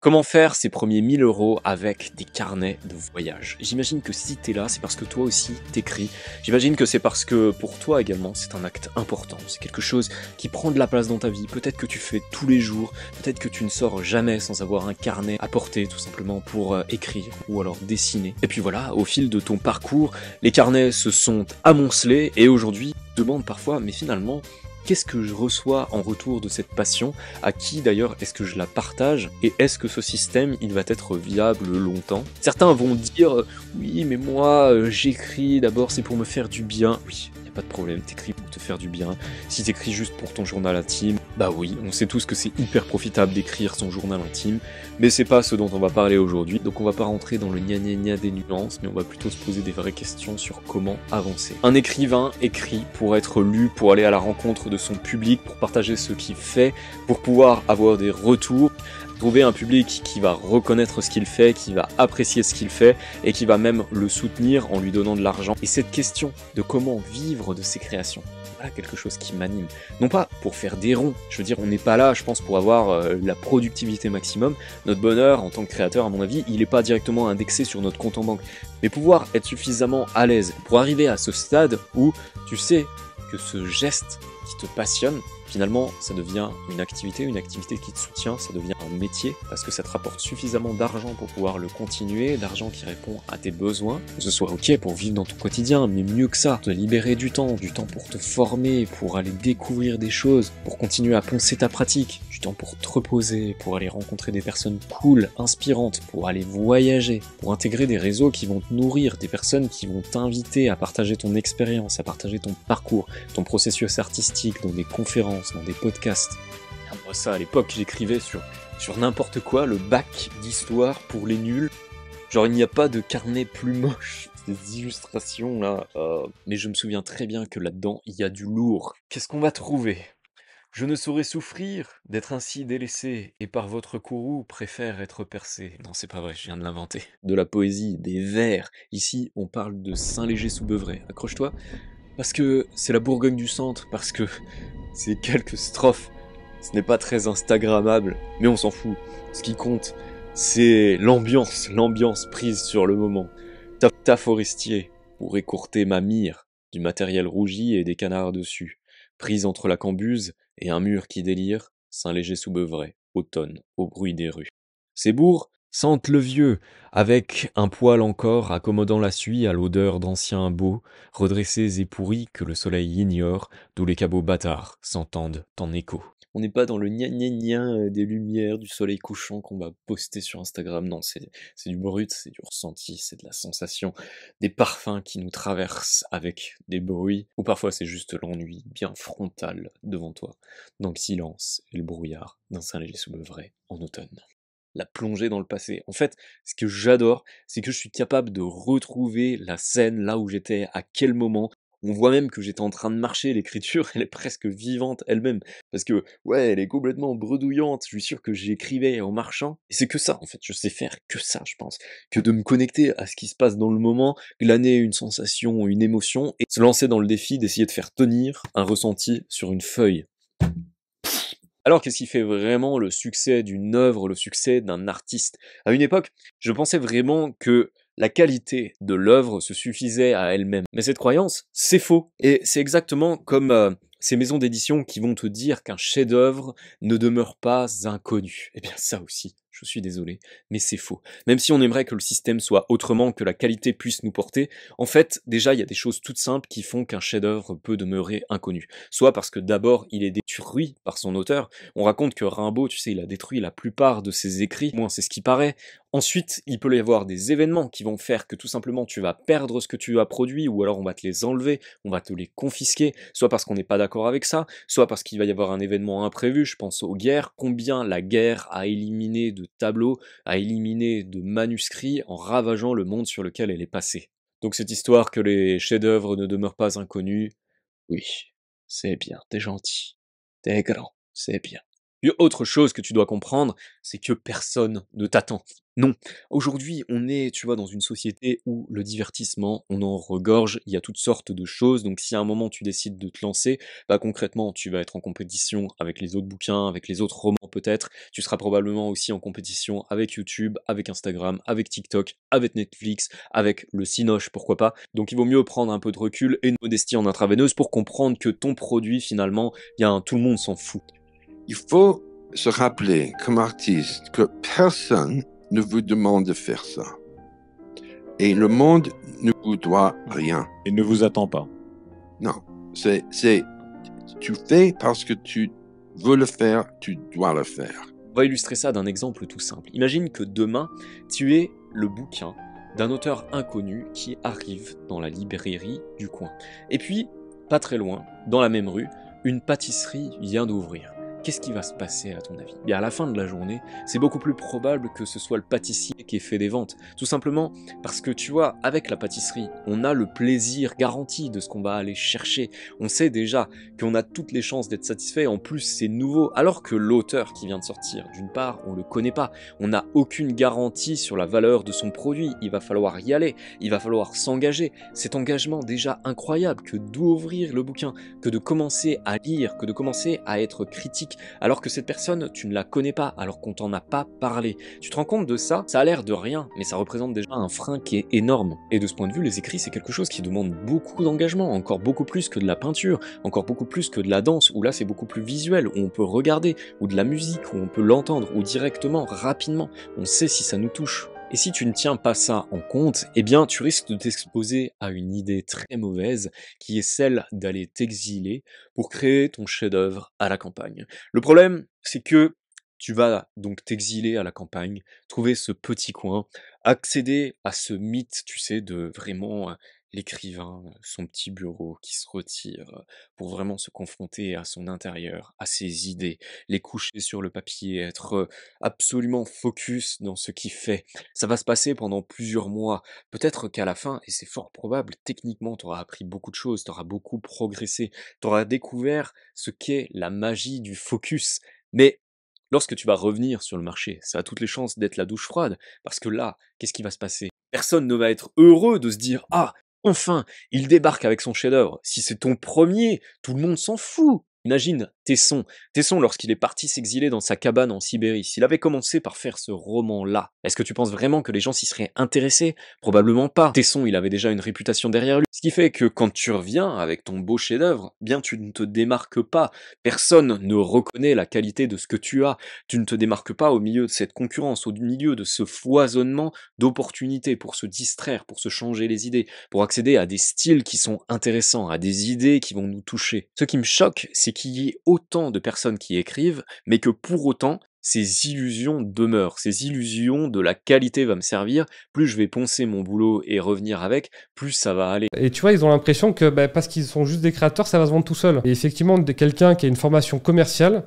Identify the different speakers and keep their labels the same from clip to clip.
Speaker 1: Comment faire ces premiers 1000 euros avec des carnets de voyage J'imagine que si t'es là, c'est parce que toi aussi t'écris. J'imagine que c'est parce que pour toi également, c'est un acte important. C'est quelque chose qui prend de la place dans ta vie. Peut-être que tu fais tous les jours. Peut-être que tu ne sors jamais sans avoir un carnet à porter, tout simplement pour euh, écrire ou alors dessiner. Et puis voilà, au fil de ton parcours, les carnets se sont amoncelés et aujourd'hui demandes parfois, mais finalement, Qu'est-ce que je reçois en retour de cette passion À qui d'ailleurs est-ce que je la partage Et est-ce que ce système, il va être viable longtemps Certains vont dire, euh, oui, mais moi, euh, j'écris d'abord, c'est pour me faire du bien pas de problème, t'écris pour te faire du bien. Si t'écris juste pour ton journal intime, bah oui, on sait tous que c'est hyper profitable d'écrire son journal intime, mais c'est pas ce dont on va parler aujourd'hui, donc on va pas rentrer dans le gna gna gna des nuances, mais on va plutôt se poser des vraies questions sur comment avancer. Un écrivain écrit pour être lu, pour aller à la rencontre de son public, pour partager ce qu'il fait, pour pouvoir avoir des retours, trouver un public qui va reconnaître ce qu'il fait, qui va apprécier ce qu'il fait et qui va même le soutenir en lui donnant de l'argent. Et cette question de comment vivre de ses créations, voilà quelque chose qui m'anime. Non pas pour faire des ronds, je veux dire, on n'est pas là, je pense, pour avoir euh, la productivité maximum. Notre bonheur en tant que créateur, à mon avis, il n'est pas directement indexé sur notre compte en banque. Mais pouvoir être suffisamment à l'aise pour arriver à ce stade où tu sais que ce geste qui te passionne, finalement, ça devient une activité, une activité qui te soutient, ça devient un métier, parce que ça te rapporte suffisamment d'argent pour pouvoir le continuer, d'argent qui répond à tes besoins, que ce soit ok pour vivre dans ton quotidien, mais mieux que ça, te libérer du temps, du temps pour te former, pour aller découvrir des choses, pour continuer à poncer ta pratique, du temps pour te reposer, pour aller rencontrer des personnes cool, inspirantes, pour aller voyager, pour intégrer des réseaux qui vont te nourrir, des personnes qui vont t'inviter à partager ton expérience, à partager ton parcours, ton processus artistique dans des conférences, dans des podcasts. Ah, moi, ça, à l'époque, j'écrivais sur, sur n'importe quoi, le bac d'histoire pour les nuls. Genre, il n'y a pas de carnet plus moche des illustrations là. Euh. mais je me souviens très bien que là-dedans, il y a du lourd. Qu'est-ce qu'on va trouver Je ne saurais souffrir d'être ainsi délaissé, et par votre courroux préfère être percé. Non, c'est pas vrai, je viens de l'inventer. De la poésie, des vers. Ici, on parle de Saint-Léger sous Beuvray. Accroche-toi, parce que c'est la Bourgogne du centre, parce que c'est quelques strophes. Ce n'est pas très Instagrammable, mais on s'en fout. Ce qui compte, c'est l'ambiance, l'ambiance prise sur le moment. Tapta Forestier, pour écourter ma mire, du matériel rougi et des canards dessus, prise entre la cambuse et un mur qui délire, Saint-Léger sous Beuvray, automne, au bruit des rues. Ces bourgs, Sente le vieux, avec un poil encore accommodant la suie à l'odeur d'anciens beaux, redressés et pourris que le soleil ignore, d'où les cabots bâtards s'entendent en écho. On n'est pas dans le gna gna gna euh, des lumières, du soleil couchant qu'on va poster sur Instagram. Non, c'est du brut, c'est du ressenti, c'est de la sensation, des parfums qui nous traversent avec des bruits, ou parfois c'est juste l'ennui bien frontal devant toi, dans le silence et le brouillard d'un saint léger sous vrai en automne la plonger dans le passé. En fait, ce que j'adore, c'est que je suis capable de retrouver la scène là où j'étais, à quel moment, on voit même que j'étais en train de marcher, l'écriture, elle est presque vivante elle-même. Parce que, ouais, elle est complètement bredouillante, je suis sûr que j'écrivais en marchant. Et c'est que ça, en fait, je sais faire que ça, je pense. Que de me connecter à ce qui se passe dans le moment, glaner une sensation, une émotion, et se lancer dans le défi d'essayer de faire tenir un ressenti sur une feuille. Alors qu'est-ce qui fait vraiment le succès d'une œuvre, le succès d'un artiste À une époque, je pensais vraiment que la qualité de l'œuvre se suffisait à elle-même. Mais cette croyance, c'est faux. Et c'est exactement comme euh, ces maisons d'édition qui vont te dire qu'un chef-d'œuvre ne demeure pas inconnu. Eh bien ça aussi, je suis désolé, mais c'est faux. Même si on aimerait que le système soit autrement, que la qualité puisse nous porter, en fait, déjà, il y a des choses toutes simples qui font qu'un chef-d'œuvre peut demeurer inconnu. Soit parce que d'abord, il est détruit par son auteur. On raconte que Rimbaud, tu sais, il a détruit la plupart de ses écrits, moins c'est ce qui paraît. Ensuite, il peut y avoir des événements qui vont faire que tout simplement tu vas perdre ce que tu as produit, ou alors on va te les enlever, on va te les confisquer, soit parce qu'on n'est pas d'accord avec ça, soit parce qu'il va y avoir un événement imprévu, je pense aux guerres, combien la guerre a éliminé de tableau a à éliminer de manuscrits en ravageant le monde sur lequel elle est passée. Donc cette histoire que les chefs-d'œuvre ne demeurent pas inconnus, oui, c'est bien, t'es gentil, t'es grand, c'est bien autre chose que tu dois comprendre, c'est que personne ne t'attend. Non. Aujourd'hui, on est, tu vois, dans une société où le divertissement, on en regorge, il y a toutes sortes de choses. Donc si à un moment tu décides de te lancer, bah concrètement, tu vas être en compétition avec les autres bouquins, avec les autres romans peut-être. Tu seras probablement aussi en compétition avec YouTube, avec Instagram, avec TikTok, avec Netflix, avec le Cinoche, pourquoi pas. Donc il vaut mieux prendre un peu de recul et une modestie en intraveineuse pour comprendre que ton produit, finalement, il tout le monde s'en fout. Il faut se rappeler comme artiste que personne ne vous demande de faire ça. Et le monde ne vous doit rien. Et ne vous attend pas. Non. C'est, c'est, tu fais parce que tu veux le faire, tu dois le faire. On va illustrer ça d'un exemple tout simple. Imagine que demain, tu es le bouquin d'un auteur inconnu qui arrive dans la librairie du coin. Et puis, pas très loin, dans la même rue, une pâtisserie vient d'ouvrir qu'est-ce qui va se passer à ton avis Et à la fin de la journée, c'est beaucoup plus probable que ce soit le pâtissier qui ait fait des ventes. Tout simplement parce que tu vois, avec la pâtisserie, on a le plaisir garanti de ce qu'on va aller chercher. On sait déjà qu'on a toutes les chances d'être satisfait. En plus, c'est nouveau. Alors que l'auteur qui vient de sortir, d'une part, on le connaît pas. On n'a aucune garantie sur la valeur de son produit. Il va falloir y aller. Il va falloir s'engager. Cet engagement déjà incroyable que d'ouvrir le bouquin, que de commencer à lire, que de commencer à être critique alors que cette personne, tu ne la connais pas, alors qu'on t'en a pas parlé. Tu te rends compte de ça Ça a l'air de rien, mais ça représente déjà un frein qui est énorme. Et de ce point de vue, les écrits, c'est quelque chose qui demande beaucoup d'engagement, encore beaucoup plus que de la peinture, encore beaucoup plus que de la danse, où là c'est beaucoup plus visuel, où on peut regarder, ou de la musique, où on peut l'entendre, ou directement, rapidement, on sait si ça nous touche. Et si tu ne tiens pas ça en compte, eh bien tu risques de t'exposer à une idée très mauvaise qui est celle d'aller t'exiler pour créer ton chef-d'œuvre à la campagne. Le problème, c'est que tu vas donc t'exiler à la campagne, trouver ce petit coin, accéder à ce mythe, tu sais, de vraiment euh, l'écrivain, euh, son petit bureau qui se retire euh, pour vraiment se confronter à son intérieur, à ses idées, les coucher sur le papier, être euh, absolument focus dans ce qu'il fait. Ça va se passer pendant plusieurs mois. Peut-être qu'à la fin, et c'est fort probable, techniquement, tu auras appris beaucoup de choses, tu auras beaucoup progressé, tu auras découvert ce qu'est la magie du focus. Mais lorsque tu vas revenir sur le marché, ça a toutes les chances d'être la douche froide, parce que là, qu'est-ce qui va se passer Personne ne va être heureux de se dire Ah, Enfin, il débarque avec son chef-d'œuvre. Si c'est ton premier, tout le monde s'en fout. Imagine Tesson. Tesson, lorsqu'il est parti s'exiler dans sa cabane en Sibérie, s'il avait commencé par faire ce roman-là, est-ce que tu penses vraiment que les gens s'y seraient intéressés Probablement pas. Tesson, il avait déjà une réputation derrière lui. Ce qui fait que quand tu reviens avec ton beau chef-d'œuvre, eh bien tu ne te démarques pas. Personne ne reconnaît la qualité de ce que tu as. Tu ne te démarques pas au milieu de cette concurrence, au milieu de ce foisonnement d'opportunités pour se distraire, pour se changer les idées, pour accéder à des styles qui sont intéressants, à des idées qui vont nous toucher. Ce qui me choque, c'est qu'il y ait autant de personnes qui écrivent, mais que pour autant, ces illusions demeurent, ces illusions de la qualité va me servir, plus je vais poncer mon boulot et revenir avec, plus ça va aller. Et tu vois, ils ont l'impression que bah, parce qu'ils sont juste des créateurs, ça va se vendre tout seul. Et effectivement, quelqu'un qui a une formation commerciale,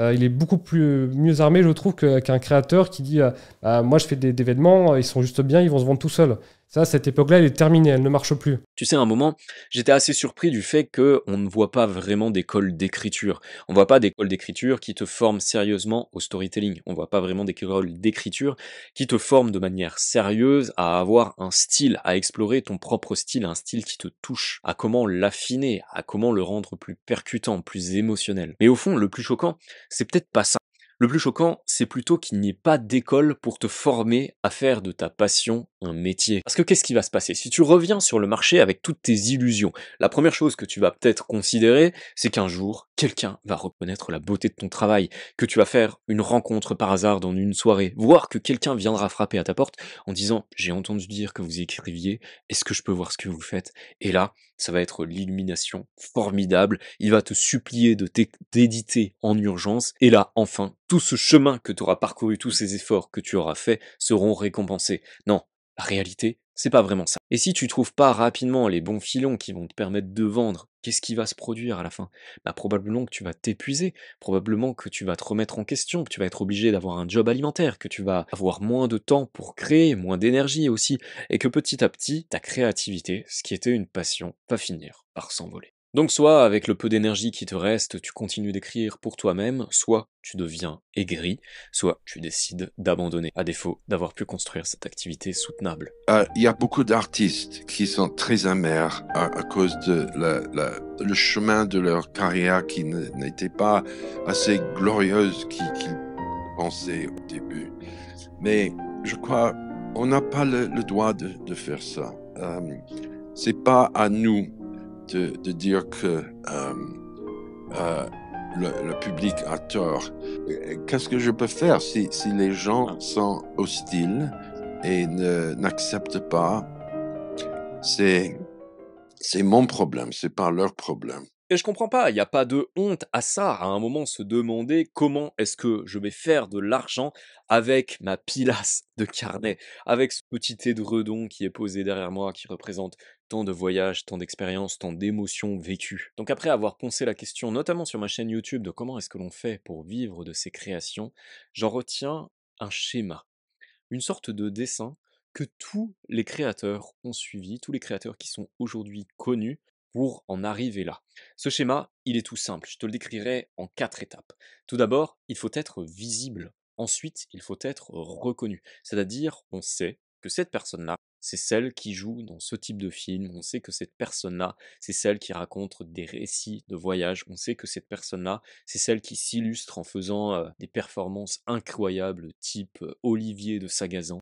Speaker 1: euh, il est beaucoup plus, mieux armé, je trouve, qu'un créateur qui dit euh, bah, Moi, je fais des événements, ils sont juste bien, ils vont se vendre tout seuls. Ça, cette époque-là, elle est terminée, elle ne marche plus. Tu sais, à un moment, j'étais assez surpris du fait que on ne voit pas vraiment d'école d'écriture. On voit pas d'école d'écriture qui te forme sérieusement au storytelling. On ne voit pas vraiment d'école d'écriture qui te forme de manière sérieuse à avoir un style, à explorer ton propre style, un style qui te touche, à comment l'affiner, à comment le rendre plus percutant, plus émotionnel. Mais au fond, le plus choquant, c'est peut-être pas ça. Le plus choquant, c'est plutôt qu'il n'y ait pas d'école pour te former à faire de ta passion un métier. Parce que qu'est-ce qui va se passer Si tu reviens sur le marché avec toutes tes illusions, la première chose que tu vas peut-être considérer, c'est qu'un jour, quelqu'un va reconnaître la beauté de ton travail, que tu vas faire une rencontre par hasard dans une soirée, voire que quelqu'un viendra frapper à ta porte en disant ⁇ J'ai entendu dire que vous écriviez, est-ce que je peux voir ce que vous faites ?⁇ Et là, ça va être l'illumination formidable. Il va te supplier de t'éditer en urgence. Et là, enfin, tout ce chemin que tu auras parcouru, tous ces efforts que tu auras faits seront récompensés. Non, la réalité, c'est pas vraiment ça. Et si tu trouves pas rapidement les bons filons qui vont te permettre de vendre, qu'est-ce qui va se produire à la fin bah, Probablement que tu vas t'épuiser, probablement que tu vas te remettre en question, que tu vas être obligé d'avoir un job alimentaire, que tu vas avoir moins de temps pour créer, moins d'énergie aussi, et que petit à petit, ta créativité, ce qui était une passion, va finir par s'envoler. Donc soit avec le peu d'énergie qui te reste, tu continues d'écrire pour toi-même, soit tu deviens aigri, soit tu décides d'abandonner, à défaut d'avoir pu construire cette activité soutenable. Euh, il y a beaucoup d'artistes qui sont très amers à, cause de le chemin de leur carrière qui n'était pas assez glorieuse qu'ils pensaient au début. Mais je crois on n'a pas le, droit de, faire ça. Euh, c'est pas à nous de, dire que euh, euh, le, public a tort. Qu'est-ce que je peux faire si, si les gens sont hostiles et n'acceptent pas C'est c'est mon problème, c'est pas leur problème. Et je comprends pas, il n'y a pas de honte à ça, à un moment se demander comment est-ce que je vais faire de l'argent avec ma pilasse de carnet, avec ce petit édredon qui est posé derrière moi, qui représente tant de voyages, tant d'expériences, tant d'émotions vécues. Donc après avoir poncé la question, notamment sur ma chaîne YouTube, de comment est-ce que l'on fait pour vivre de ces créations, j'en retiens un schéma, une sorte de dessin que tous les créateurs ont suivi, tous les créateurs qui sont aujourd'hui connus pour en arriver là. Ce schéma, il est tout simple, je te le décrirai en quatre étapes. Tout d'abord, il faut être visible. Ensuite, il faut être reconnu, c'est-à-dire on sait que cette personne-là c'est celle qui joue dans ce type de film. On sait que cette personne-là, c'est celle qui raconte des récits de voyage. On sait que cette personne-là, c'est celle qui s'illustre en faisant des performances incroyables, type Olivier de Sagazan.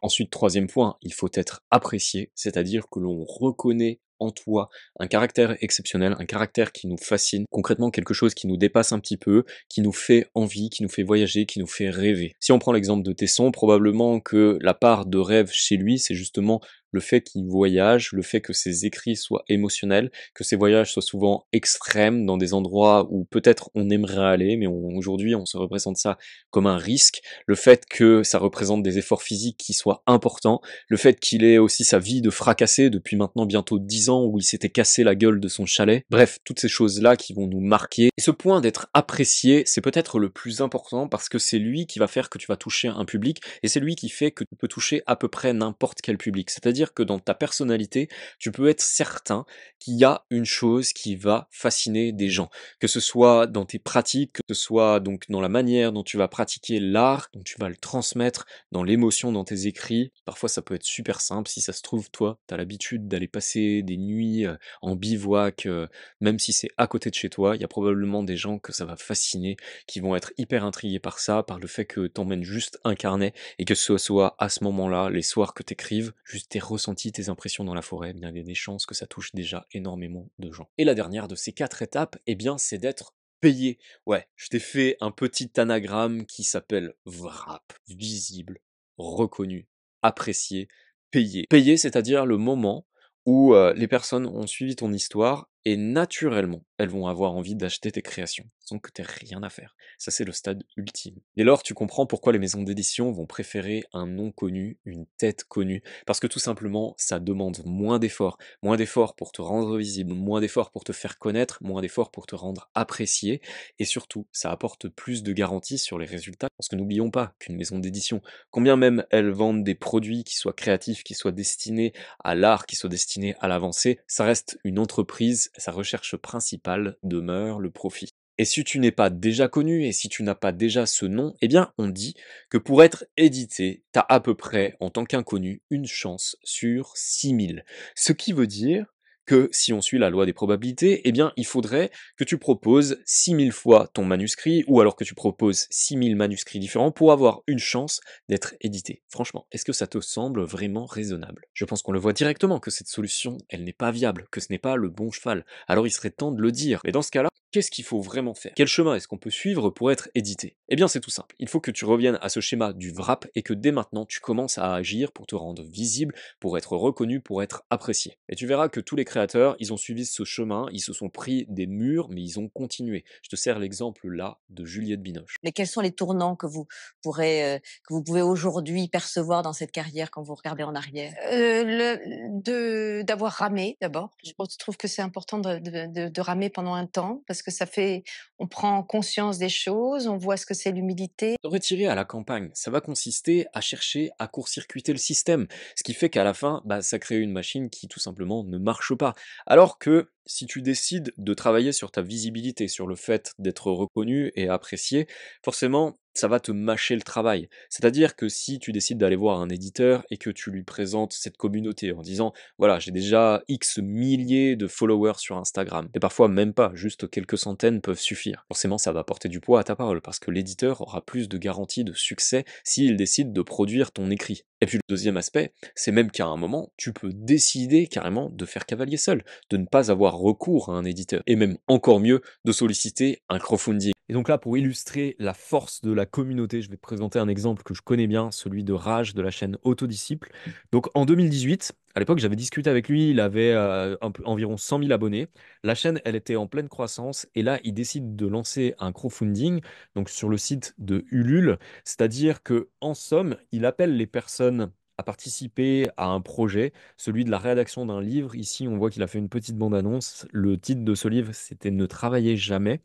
Speaker 1: Ensuite, troisième point, il faut être apprécié, c'est-à-dire que l'on reconnaît en toi un caractère exceptionnel, un caractère qui nous fascine, concrètement quelque chose qui nous dépasse un petit peu, qui nous fait envie, qui nous fait voyager, qui nous fait rêver. Si on prend l'exemple de Tesson, probablement que la part de rêve chez lui, c'est justement le fait qu'il voyage, le fait que ses écrits soient émotionnels, que ses voyages soient souvent extrêmes dans des endroits où peut-être on aimerait aller, mais aujourd'hui on se représente ça comme un risque, le fait que ça représente des efforts physiques qui soient importants, le fait qu'il ait aussi sa vie de fracasser depuis maintenant bientôt dix ans où il s'était cassé la gueule de son chalet, bref, toutes ces choses-là qui vont nous marquer. Et ce point d'être apprécié, c'est peut-être le plus important parce que c'est lui qui va faire que tu vas toucher un public et c'est lui qui fait que tu peux toucher à peu près n'importe quel public. C'est-à-dire que dans ta personnalité, tu peux être certain qu'il y a une chose qui va fasciner des gens. Que ce soit dans tes pratiques, que ce soit donc dans la manière dont tu vas pratiquer l'art, dont tu vas le transmettre, dans l'émotion dans tes écrits. Parfois, ça peut être super simple. Si ça se trouve, toi, tu as l'habitude d'aller passer des nuits euh, en bivouac, euh, même si c'est à côté de chez toi, il y a probablement des gens que ça va fasciner, qui vont être hyper intrigués par ça, par le fait que t'emmènes juste un carnet et que ce soit à ce moment-là, les soirs que écrives, juste tes ressentis, tes impressions dans la forêt, eh bien il y a des chances que ça touche déjà énormément de gens. Et la dernière de ces quatre étapes, eh bien, c'est d'être payé. Ouais, je t'ai fait un petit anagramme qui s'appelle VRAP. Visible, reconnu, apprécié, payé. Payé, c'est-à-dire le moment où euh, les personnes ont suivi ton histoire et naturellement, elles vont avoir envie d'acheter tes créations, sans que tu aies rien à faire. Ça, c'est le stade ultime. Dès lors, tu comprends pourquoi les maisons d'édition vont préférer un nom connu, une tête connue, parce que tout simplement, ça demande moins d'efforts. Moins d'efforts pour te rendre visible, moins d'efforts pour te faire connaître, moins d'efforts pour te rendre apprécié, et surtout, ça apporte plus de garanties sur les résultats, parce que n'oublions pas qu'une maison d'édition, combien même elle vendent des produits qui soient créatifs, qui soient destinés à l'art, qui soient destinés à l'avancée, ça reste une entreprise, sa recherche principale demeure le profit. Et si tu n'es pas déjà connu et si tu n'as pas déjà ce nom, eh bien on dit que pour être édité, tu as à peu près en tant qu'inconnu une chance sur 6000. Ce qui veut dire que si on suit la loi des probabilités, eh bien, il faudrait que tu proposes 6000 fois ton manuscrit, ou alors que tu proposes 6000 manuscrits différents pour avoir une chance d'être édité. Franchement, est-ce que ça te semble vraiment raisonnable Je pense qu'on le voit directement que cette solution, elle n'est pas viable, que ce n'est pas le bon cheval. Alors il serait temps de le dire. Et dans ce cas-là, Qu'est-ce qu'il faut vraiment faire Quel chemin est-ce qu'on peut suivre pour être édité Eh bien c'est tout simple, il faut que tu reviennes à ce schéma du wrap et que dès maintenant tu commences à agir pour te rendre visible, pour être reconnu, pour être apprécié. Et tu verras que tous les créateurs, ils ont suivi ce chemin, ils se sont pris des murs, mais ils ont continué. Je te sers l'exemple là de Juliette Binoche. Mais quels sont les tournants que vous, pourrez, euh, que vous pouvez aujourd'hui percevoir dans cette carrière quand vous regardez en arrière euh, D'avoir ramé d'abord. Je trouve que c'est important de, ramer pendant un temps parce que ça fait, on prend conscience des choses, on voit ce que c'est l'humilité. Retirer à la campagne, ça va consister à chercher à court-circuiter le système, ce qui fait qu'à la fin, bah, ça crée une machine qui tout simplement ne marche pas. Alors que si tu décides de travailler sur ta visibilité, sur le fait d'être reconnu et apprécié, forcément, ça va te mâcher le travail. C'est-à-dire que si tu décides d'aller voir un éditeur et que tu lui présentes cette communauté en disant voilà, j'ai déjà X milliers de followers sur Instagram, et parfois même pas, juste quelques centaines peuvent suffire. Forcément, ça va porter du poids à ta parole parce que l'éditeur aura plus de garanties de succès s'il décide de produire ton écrit. Et puis le deuxième aspect, c'est même qu'à un moment, tu peux décider carrément de faire cavalier seul, de ne pas avoir recours à un éditeur, et même encore mieux, de solliciter un crowdfunding. Et donc là, pour illustrer la force de la communauté, je vais présenter un exemple que je connais bien, celui de Rage de la chaîne Autodisciple. Donc en 2018, à l'époque, j'avais discuté avec lui, il avait euh, environ 100 000 abonnés. La chaîne, elle était en pleine croissance et là, il décide de lancer un crowdfunding donc sur le site de Ulule, c'est-à-dire que en somme, il appelle les personnes à participer à un projet, celui de la rédaction d'un livre. Ici, on voit qu'il a fait une petite bande-annonce. Le titre de ce livre, c'était Ne travaillez jamais.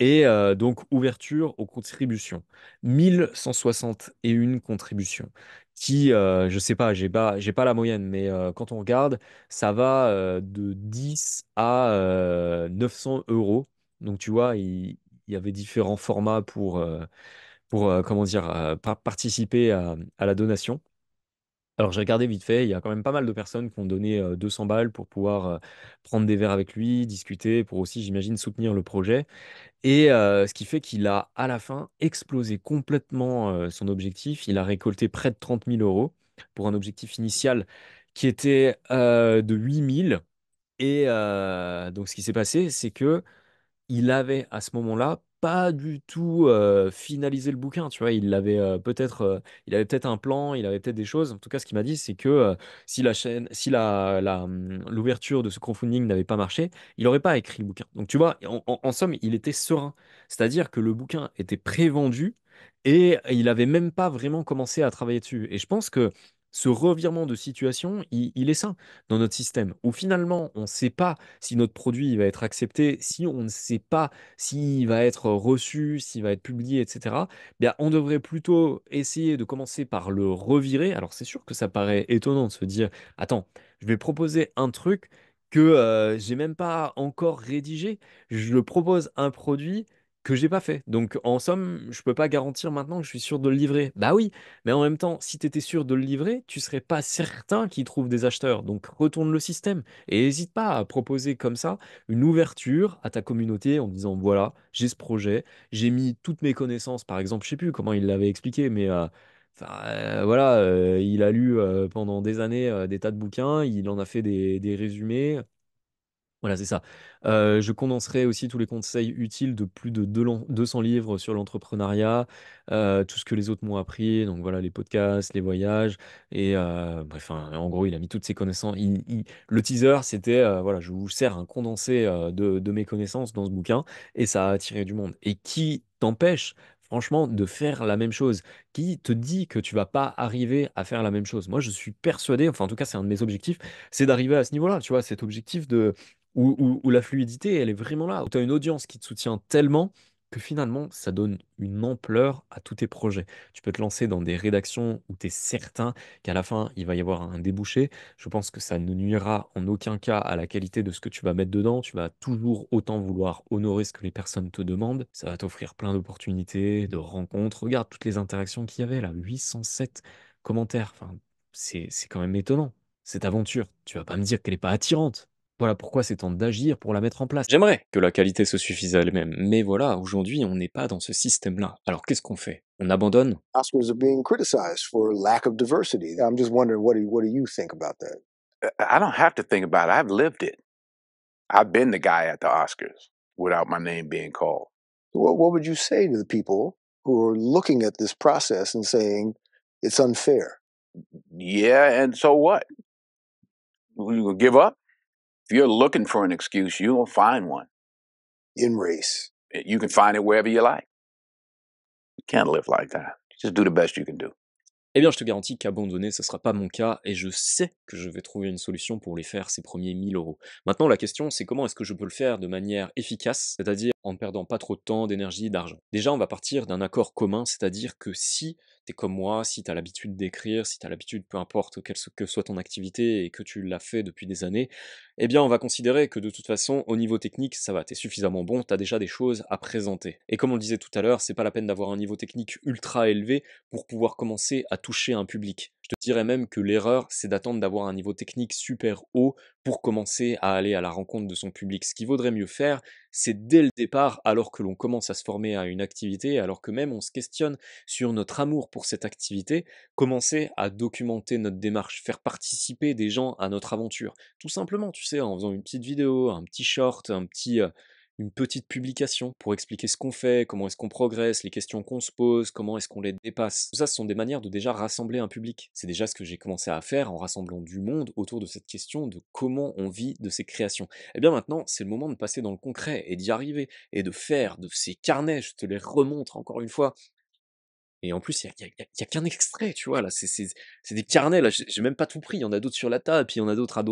Speaker 1: Et euh, donc, ouverture aux contributions. 1161 contributions qui, euh, je sais pas, j'ai pas, pas la moyenne, mais euh, quand on regarde, ça va euh, de 10 à 900 euros. Donc tu vois, il, y avait différents formats pour, pour comment dire, participer à la donation. Alors, j'ai regardé vite fait, il y a quand même pas mal de personnes qui ont donné 200 balles pour pouvoir prendre des verres avec lui, discuter, pour aussi, j'imagine, soutenir le projet. Et ce qui fait qu'il a, à la fin, explosé complètement son objectif. Il a récolté près de 30 000 euros pour un objectif initial qui était de 8 000. Et donc, ce qui s'est passé, c'est que il avait à ce moment-là pas du tout finalisé le bouquin, tu vois. Il avait peut-être, il avait peut-être un plan, il avait peut-être des choses. En tout cas, ce qu'il m'a dit, c'est que si la chaîne, si la, mmh, l'ouverture de ce crowdfunding n'avait pas marché, il n'aurait pas écrit le bouquin. Donc, tu vois, en, somme, il était serein. C'est-à-dire que le bouquin était pré-vendu et il n'avait même pas vraiment commencé à travailler dessus. Et je pense que ce revirement de situation, il, est sain dans notre système, où finalement, on ne sait pas si notre produit va être accepté, si on ne sait pas s'il va être reçu, s'il va être publié, etc. Bien, on devrait plutôt essayer de commencer par le revirer. Alors, c'est sûr que ça paraît étonnant de se dire, attends, je vais proposer un truc que euh, j'ai même pas encore rédigé. Je propose un produit que j'ai pas fait. Donc en somme, je peux pas garantir maintenant que je suis sûr de le livrer. Bah oui, mais en même temps, si tu étais sûr de le livrer, tu serais pas certain qu'il trouve des acheteurs. Donc retourne le système et n'hésite pas à proposer comme ça une ouverture à ta communauté en disant voilà, j'ai ce projet, j'ai mis toutes mes connaissances, par exemple, je sais plus comment il l'avait expliqué, mais euh, euh, voilà, euh, il a lu pendant des années des tas de bouquins, il en a fait des, des résumés, voilà, c'est ça. Euh, je condenserai aussi tous les conseils utiles de plus de 200 livres sur l'entrepreneuriat, euh, tout ce que les autres m'ont appris, donc voilà, les podcasts, les voyages, et euh, bref, hein, en gros, il a mis toutes ses connaissances. Le teaser, c'était, voilà, je vous sers un condensé de, de mes connaissances dans ce bouquin, et ça a attiré du monde. Et qui t'empêche franchement, de faire la même chose. Qui te dit que tu vas pas arriver à faire la même chose Moi, je suis persuadé, enfin en tout cas, c'est un de mes objectifs, c'est d'arriver à ce niveau-là, tu vois, cet objectif de où, la fluidité, elle est vraiment là, où tu as une audience qui te soutient tellement que finalement, ça donne une ampleur à tous tes projets. Tu peux te lancer dans des rédactions où tu es certain qu'à la fin, il va y avoir un débouché. Je pense que ça ne nuira en aucun cas à la qualité de ce que tu vas mettre dedans. Tu vas toujours autant vouloir honorer ce que les personnes te demandent. Ça va t'offrir plein d'opportunités, de rencontres. Regarde toutes les interactions qu'il y avait là, 807 commentaires. Enfin, c'est quand même étonnant. Cette aventure, tu vas pas me dire qu'elle n'est pas attirante. Voilà pourquoi c'est temps d'agir pour la mettre en place. J'aimerais que la qualité se suffise à elle-même, mais voilà, aujourd'hui on n'est pas dans ce système-là. Alors qu'est-ce qu'on fait On abandonne Oscars are being criticized for lack of diversity. I'm just wondering what do, what do you think about that uh, I don't have to think about it. I've lived it. I've been the guy at the Oscars without my name being called. What, what would you say to the people who are looking at this process and saying it's unfair? Yeah, and so what? gonna give up? race. Eh, eh bien, je te garantis qu'abandonner, ce ne sera pas mon cas, et je sais que je vais trouver une solution pour les faire, ces premiers 1000 euros. Maintenant, la question, c'est comment est-ce que je peux le faire de manière efficace, c'est-à-dire en ne perdant pas trop de temps, d'énergie, d'argent. Déjà, on va partir d'un accord commun, c'est-à-dire que si t'es comme moi, si t'as l'habitude d'écrire, si t'as l'habitude, peu importe quelle que soit ton activité et que tu l'as fait depuis des années, eh bien on va considérer que de toute façon, au niveau technique, ça va, t'es suffisamment bon, t'as déjà des choses à présenter. Et comme on le disait tout à l'heure, c'est pas la peine d'avoir un niveau technique ultra élevé pour pouvoir commencer à toucher un public. Je te dirais même que l'erreur, c'est d'attendre d'avoir un niveau technique super haut pour commencer à aller à la rencontre de son public. Ce qu'il vaudrait mieux faire, c'est dès le départ, alors que l'on commence à se former à une activité, alors que même on se questionne sur notre amour pour cette activité, commencer à documenter notre démarche, faire participer des gens à notre aventure. Tout simplement, tu sais, en faisant une petite vidéo, un petit short, un petit... Euh, une petite publication pour expliquer ce qu'on fait, comment est-ce qu'on progresse, les questions qu'on se pose, comment est-ce qu'on les dépasse. Tout ça, ce sont des manières de déjà rassembler un public. C'est déjà ce que j'ai commencé à faire en rassemblant du monde autour de cette question de comment on vit de ses créations. Et eh bien maintenant, c'est le moment de passer dans le concret et d'y arriver et de faire de ces carnets, je te les remontre encore une fois, et en plus, il n'y a, y a, qu'un extrait, tu vois, là, c'est des carnets, là, j'ai même pas tout pris, il y en a d'autres sur la table, puis il y en a d'autres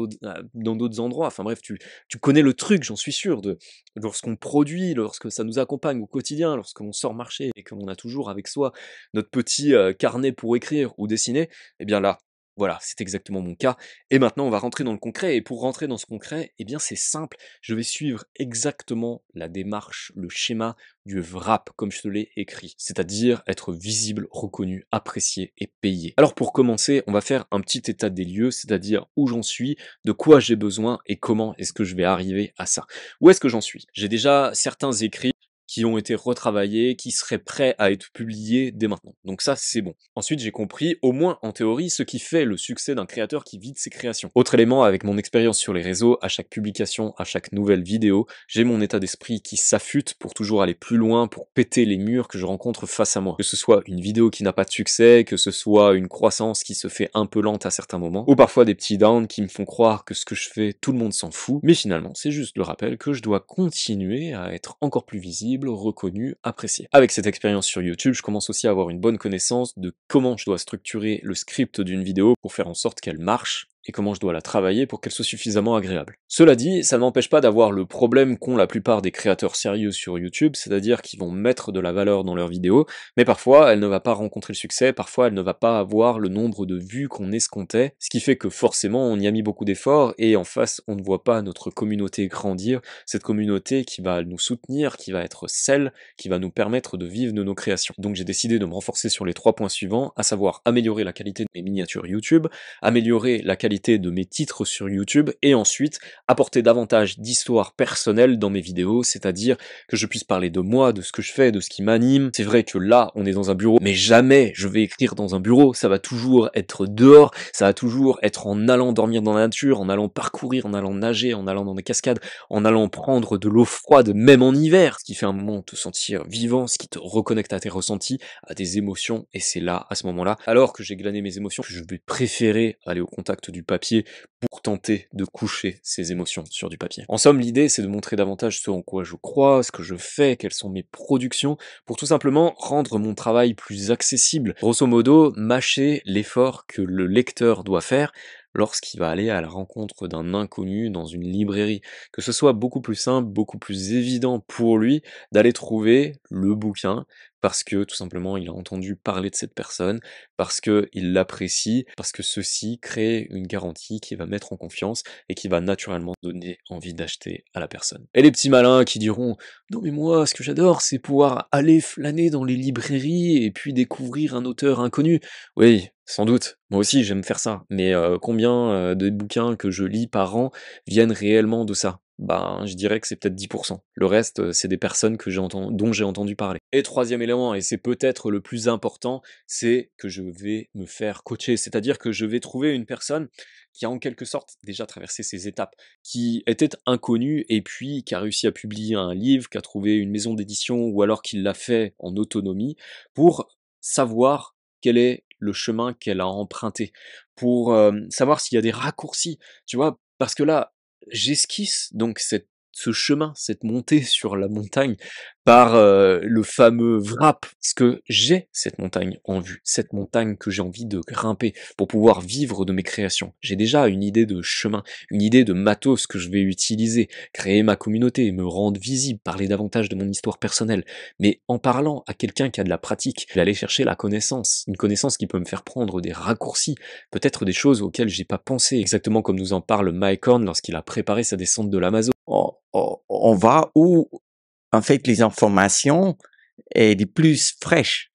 Speaker 1: dans d'autres endroits, enfin bref, tu, tu connais le truc, j'en suis sûr, de lorsqu'on produit, lorsque ça nous accompagne au quotidien, lorsqu'on sort marcher et qu'on a toujours avec soi notre petit euh, carnet pour écrire ou dessiner, eh bien là, voilà, c'est exactement mon cas. Et maintenant, on va rentrer dans le concret. Et pour rentrer dans ce concret, eh bien, c'est simple. Je vais suivre exactement la démarche, le schéma du VRAP, comme je te l'ai écrit. C'est-à-dire être visible, reconnu, apprécié et payé. Alors, pour commencer, on va faire un petit état des lieux, c'est-à-dire où j'en suis, de quoi j'ai besoin et comment est-ce que je vais arriver à ça. Où est-ce que j'en suis? J'ai déjà certains écrits qui ont été retravaillés, qui seraient prêts à être publiés dès maintenant. Donc ça, c'est bon. Ensuite, j'ai compris, au moins en théorie, ce qui fait le succès d'un créateur qui vide ses créations. Autre élément, avec mon expérience sur les réseaux, à chaque publication, à chaque nouvelle vidéo, j'ai mon état d'esprit qui s'affûte pour toujours aller plus loin, pour péter les murs que je rencontre face à moi. Que ce soit une vidéo qui n'a pas de succès, que ce soit une croissance qui se fait un peu lente à certains moments, ou parfois des petits downs qui me font croire que ce que je fais, tout le monde s'en fout, mais finalement, c'est juste le rappel que je dois continuer à être encore plus visible, reconnu, apprécié. Avec cette expérience sur YouTube, je commence aussi à avoir une bonne connaissance de comment je dois structurer le script d'une vidéo pour faire en sorte qu'elle marche et comment je dois la travailler pour qu'elle soit suffisamment agréable. Cela dit, ça ne m'empêche pas d'avoir le problème qu'ont la plupart des créateurs sérieux sur YouTube, c'est-à-dire qu'ils vont mettre de la valeur dans leurs vidéos, mais parfois elle ne va pas rencontrer le succès, parfois elle ne va pas avoir le nombre de vues qu'on escomptait, ce qui fait que forcément on y a mis beaucoup d'efforts et en face on ne voit pas notre communauté grandir, cette communauté qui va nous soutenir, qui va être celle qui va nous permettre de vivre de nos créations. Donc j'ai décidé de me renforcer sur les trois points suivants, à savoir améliorer la qualité de mes miniatures YouTube, améliorer la qualité de mes titres sur YouTube et ensuite apporter davantage d'histoires personnelles dans mes vidéos, c'est-à-dire que je puisse parler de moi, de ce que je fais, de ce qui m'anime. C'est vrai que là, on est dans un bureau, mais jamais je vais écrire dans un bureau, ça va toujours être dehors, ça va toujours être en allant dormir dans la nature, en allant parcourir, en allant nager, en allant dans des cascades, en allant prendre de l'eau froide, même en hiver, ce qui fait un moment te sentir vivant, ce qui te reconnecte à tes ressentis, à tes émotions, et c'est là, à ce moment-là, alors que j'ai glané mes émotions, que je vais préférer aller au contact du papier pour tenter de coucher ses émotions sur du papier. En somme, l'idée, c'est de montrer davantage ce en quoi je crois, ce que je fais, quelles sont mes productions, pour tout simplement rendre mon travail plus accessible. Grosso modo, mâcher l'effort que le lecteur doit faire lorsqu'il va aller à la rencontre d'un inconnu dans une librairie, que ce soit beaucoup plus simple, beaucoup plus évident pour lui d'aller trouver le bouquin parce que tout simplement il a entendu parler de cette personne, parce qu'il l'apprécie, parce que ceci crée une garantie qui va mettre en confiance et qui va naturellement donner envie d'acheter à la personne. Et les petits malins qui diront non mais moi ce que j'adore c'est pouvoir aller flâner dans les librairies et puis découvrir un auteur inconnu. Oui, sans doute. Moi aussi, j'aime faire ça. Mais euh, combien euh, de bouquins que je lis par an viennent réellement de ça ben, je dirais que c'est peut-être 10%. Le reste, euh, c'est des personnes que dont j'ai entendu parler. Et troisième élément, et c'est peut-être le plus important, c'est que je vais me faire coacher. C'est-à-dire que je vais trouver une personne qui a en quelque sorte déjà traversé ces étapes, qui était inconnue et puis qui a réussi à publier un livre, qui a trouvé une maison d'édition ou alors qui l'a fait en autonomie pour savoir quel est le chemin qu'elle a emprunté, pour euh, savoir s'il y a des raccourcis, tu vois, parce que là, j'esquisse donc ce chemin, cette montée sur la montagne par euh, le fameux wrap, parce que j'ai cette montagne en vue, cette montagne que j'ai envie de grimper pour pouvoir vivre de mes créations. J'ai déjà une idée de chemin, une idée de matos que je vais utiliser, créer ma communauté, me rendre visible, parler davantage de mon histoire personnelle, mais en parlant à quelqu'un qui a de la pratique, d'aller chercher la connaissance, une connaissance qui peut me faire prendre des raccourcis, peut-être des choses auxquelles j'ai pas pensé, exactement comme nous en parle Mike Horn lorsqu'il a préparé sa descente de l'Amazon. On, on va où en fait, les informations est les plus fraîches.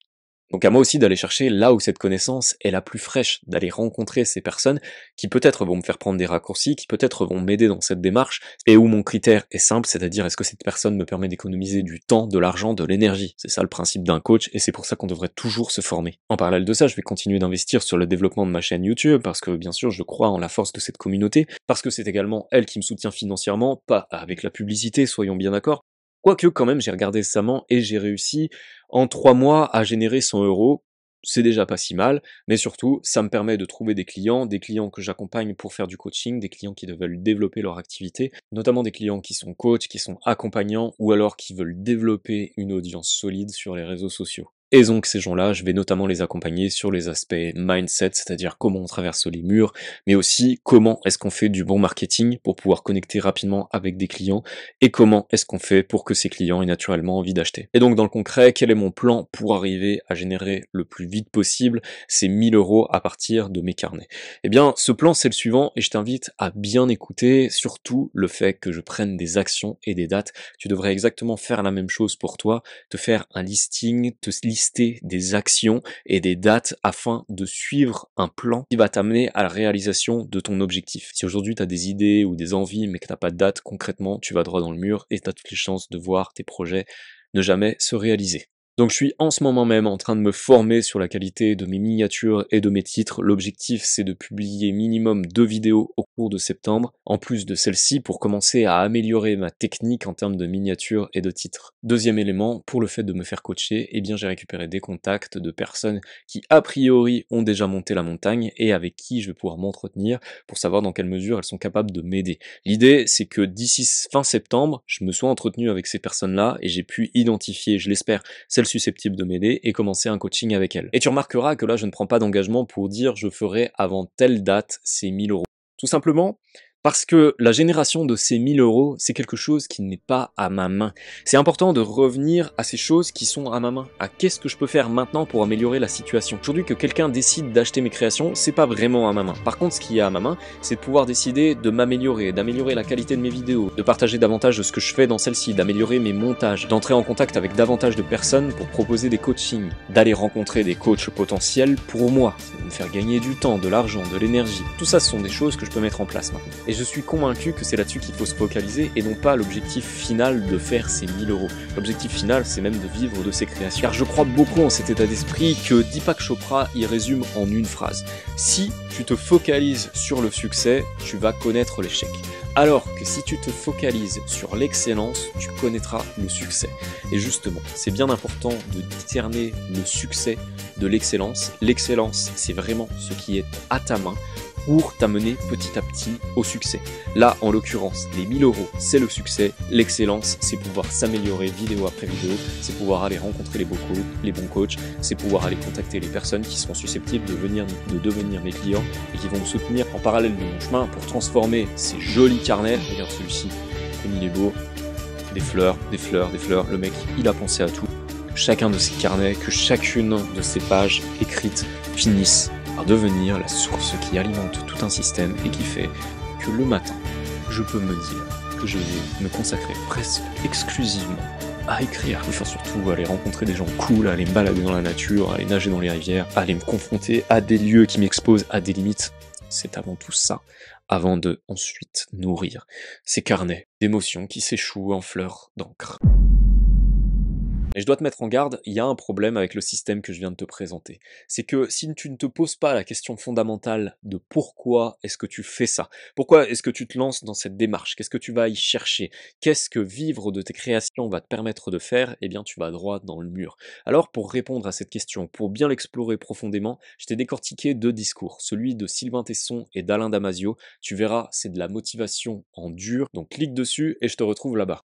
Speaker 1: Donc à moi aussi d'aller chercher là où cette connaissance est la plus fraîche, d'aller rencontrer ces personnes qui peut-être vont me faire prendre des raccourcis, qui peut-être vont m'aider dans cette démarche, et où mon critère est simple, c'est-à-dire est-ce que cette personne me permet d'économiser du temps, de l'argent, de l'énergie. C'est ça le principe d'un coach, et c'est pour ça qu'on devrait toujours se former. En parallèle de ça, je vais continuer d'investir sur le développement de ma chaîne YouTube, parce que bien sûr je crois en la force de cette communauté, parce que c'est également elle qui me soutient financièrement, pas avec la publicité, soyons bien d'accord, Quoique quand même, j'ai regardé récemment et j'ai réussi en trois mois à générer 100 euros. C'est déjà pas si mal, mais surtout, ça me permet de trouver des clients, des clients que j'accompagne pour faire du coaching, des clients qui veulent développer leur activité, notamment des clients qui sont coachs, qui sont accompagnants ou alors qui veulent développer une audience solide sur les réseaux sociaux. Et donc ces gens-là, je vais notamment les accompagner sur les aspects mindset, c'est-à-dire comment on traverse les murs, mais aussi comment est-ce qu'on fait du bon marketing pour pouvoir connecter rapidement avec des clients, et comment est-ce qu'on fait pour que ces clients aient naturellement envie d'acheter. Et donc dans le concret, quel est mon plan pour arriver à générer le plus vite possible ces 1000 euros à partir de mes carnets Eh bien ce plan c'est le suivant, et je t'invite à bien écouter, surtout le fait que je prenne des actions et des dates. Tu devrais exactement faire la même chose pour toi, te faire un listing, te lister des actions et des dates afin de suivre un plan qui va t'amener à la réalisation de ton objectif. Si aujourd'hui tu as des idées ou des envies mais que tu n'as pas de date concrètement, tu vas droit dans le mur et tu as toutes les chances de voir tes projets ne jamais se réaliser. Donc je suis en ce moment même en train de me former sur la qualité de mes miniatures et de mes titres. L'objectif c'est de publier minimum deux vidéos au de septembre, en plus de celle-ci pour commencer à améliorer ma technique en termes de miniatures et de titres. Deuxième élément, pour le fait de me faire coacher, eh bien j'ai récupéré des contacts de personnes qui a priori ont déjà monté la montagne et avec qui je vais pouvoir m'entretenir pour savoir dans quelle mesure elles sont capables de m'aider. L'idée c'est que d'ici fin septembre, je me sois entretenu avec ces personnes-là et j'ai pu identifier, je l'espère, celles susceptibles de m'aider et commencer un coaching avec elles. Et tu remarqueras que là je ne prends pas d'engagement pour dire je ferai avant telle date ces 1000 euros. Tout simplement parce que la génération de ces 1000 euros, c'est quelque chose qui n'est pas à ma main. C'est important de revenir à ces choses qui sont à ma main, à qu'est-ce que je peux faire maintenant pour améliorer la situation. Aujourd'hui, que quelqu'un décide d'acheter mes créations, c'est pas vraiment à ma main. Par contre, ce qui est à ma main, c'est de pouvoir décider de m'améliorer, d'améliorer la qualité de mes vidéos, de partager davantage de ce que je fais dans celle-ci, d'améliorer mes montages, d'entrer en contact avec davantage de personnes pour proposer des coachings, d'aller rencontrer des coachs potentiels pour moi, de me faire gagner du temps, de l'argent, de l'énergie. Tout ça, ce sont des choses que je peux mettre en place maintenant je suis convaincu que c'est là-dessus qu'il faut se focaliser et non pas l'objectif final de faire ces 1000 euros. L'objectif final, c'est même de vivre de ses créations. Car je crois beaucoup en cet état d'esprit que Deepak Chopra y résume en une phrase. Si tu te focalises sur le succès, tu vas connaître l'échec. Alors que si tu te focalises sur l'excellence, tu connaîtras le succès. Et justement, c'est bien important de discerner le succès de l'excellence. L'excellence, c'est vraiment ce qui est à ta main pour t'amener petit à petit au succès. Là, en l'occurrence, les 1000 euros, c'est le succès. L'excellence, c'est pouvoir s'améliorer vidéo après vidéo, c'est pouvoir aller rencontrer les, les bons coachs, c'est pouvoir aller contacter les personnes qui sont susceptibles de, venir, de devenir mes clients et qui vont me soutenir en parallèle de mon chemin pour transformer ces jolis carnets. Regarde celui-ci, comme il est beau. Des fleurs, des fleurs, des fleurs. Le mec, il a pensé à tout. Chacun de ces carnets, que chacune de ces pages écrites finissent devenir la source qui alimente tout un système et qui fait que le matin, je peux me dire que je vais me consacrer presque exclusivement à écrire, enfin surtout aller rencontrer des gens cool, à aller me balader dans la nature, à aller nager dans les rivières, à aller me confronter à des lieux qui m'exposent à des limites. C'est avant tout ça, avant de ensuite nourrir ces carnets d'émotions qui s'échouent en fleurs d'encre. Et je dois te mettre en garde, il y a un problème avec le système que je viens de te présenter. C'est que si tu ne te poses pas la question fondamentale de pourquoi est-ce que tu fais ça, pourquoi est-ce que tu te lances dans cette démarche, qu'est-ce que tu vas y chercher, qu'est-ce que vivre de tes créations va te permettre de faire, eh bien tu vas droit dans le mur. Alors pour répondre à cette question, pour bien l'explorer profondément, je t'ai décortiqué deux discours, celui de Sylvain Tesson et d'Alain Damasio. Tu verras, c'est de la motivation en dur, donc clique dessus et je te retrouve là-bas.